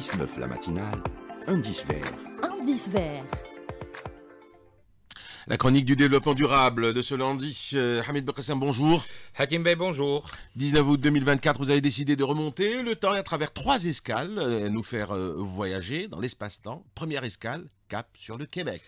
6-9 la matinale, indice vert. Indice vert. La chronique du développement durable de ce lundi. Euh, Hamid Bekassem, bonjour. Hakim Bey, bonjour. 19 août 2024, vous avez décidé de remonter le temps à travers trois escales, euh, nous faire euh, voyager dans l'espace-temps. Première escale, cap sur le Québec.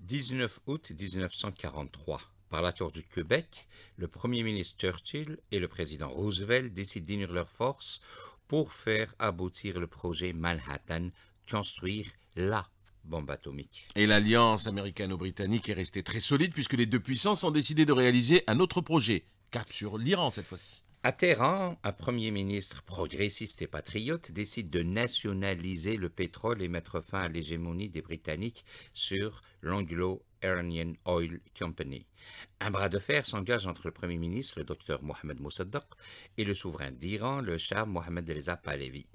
19 août 1943. Par la tour du Québec, le Premier ministre Churchill et le président Roosevelt décident d'unir leurs forces pour faire aboutir le projet Manhattan, construire la bombe atomique. Et l'alliance américano-britannique est restée très solide puisque les deux puissances ont décidé de réaliser un autre projet, cap sur l'Iran cette fois-ci. À Téhéran, un premier ministre progressiste et patriote décide de nationaliser le pétrole et mettre fin à l'hégémonie des Britanniques sur l'anglo Iranian Oil Company. Un bras de fer s'engage entre le Premier ministre, le docteur Mohamed Mossadegh, et le souverain d'Iran, le Shah Mohamed Reza Pahlavi.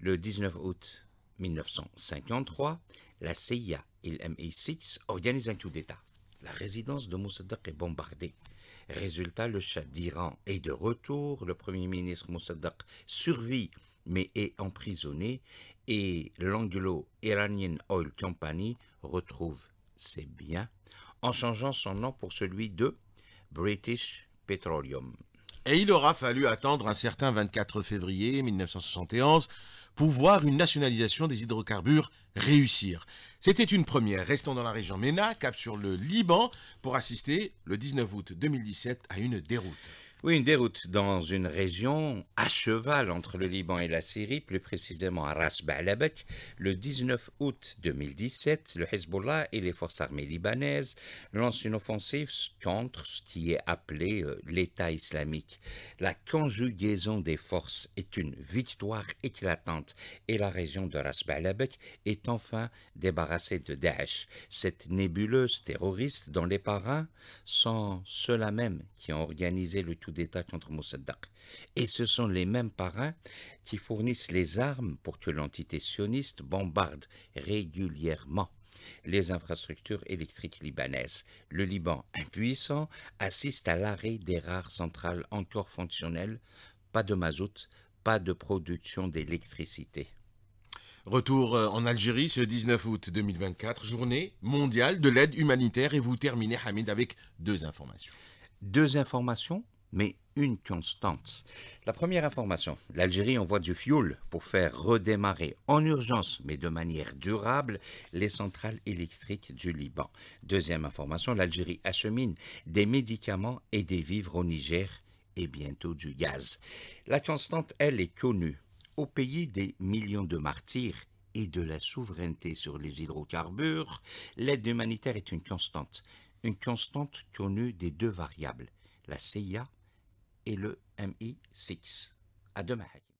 Le 19 août 1953, la CIA et le MI6 organisent un coup d'État. La résidence de Mossadegh est bombardée. Résultat, le Shah d'Iran est de retour, le Premier ministre Mossadegh survit mais est emprisonné et l'Anglo-Iranian Oil Company retrouve c'est bien, en changeant son nom pour celui de British Petroleum. Et il aura fallu attendre un certain 24 février 1971 pour voir une nationalisation des hydrocarbures réussir. C'était une première. Restons dans la région MENA, cap sur le Liban, pour assister le 19 août 2017 à une déroute. Oui, une déroute dans une région à cheval entre le Liban et la Syrie, plus précisément à Ras Baalabek. Le 19 août 2017, le Hezbollah et les forces armées libanaises lancent une offensive contre ce qui est appelé euh, l'État islamique. La conjugaison des forces est une victoire éclatante et la région de Ras Baalabek est enfin débarrassée de Daesh, cette nébuleuse terroriste dont les parrains sont ceux-là même qui ont organisé le d'État contre Moussaddaq. Et ce sont les mêmes parrains qui fournissent les armes pour que l'entité sioniste bombarde régulièrement les infrastructures électriques libanaises. Le Liban, impuissant, assiste à l'arrêt des rares centrales encore fonctionnelles, pas de mazout, pas de production d'électricité. Retour euh, en Algérie ce 19 août 2024, journée mondiale de l'aide humanitaire et vous terminez Hamid avec deux informations. Deux informations mais une constante. La première information, l'Algérie envoie du fioul pour faire redémarrer en urgence, mais de manière durable, les centrales électriques du Liban. Deuxième information, l'Algérie achemine des médicaments et des vivres au Niger et bientôt du gaz. La constante, elle, est connue. Au pays des millions de martyrs et de la souveraineté sur les hydrocarbures, l'aide humanitaire est une constante. Une constante connue des deux variables, la CIA et le MI6. À demain, Hakim.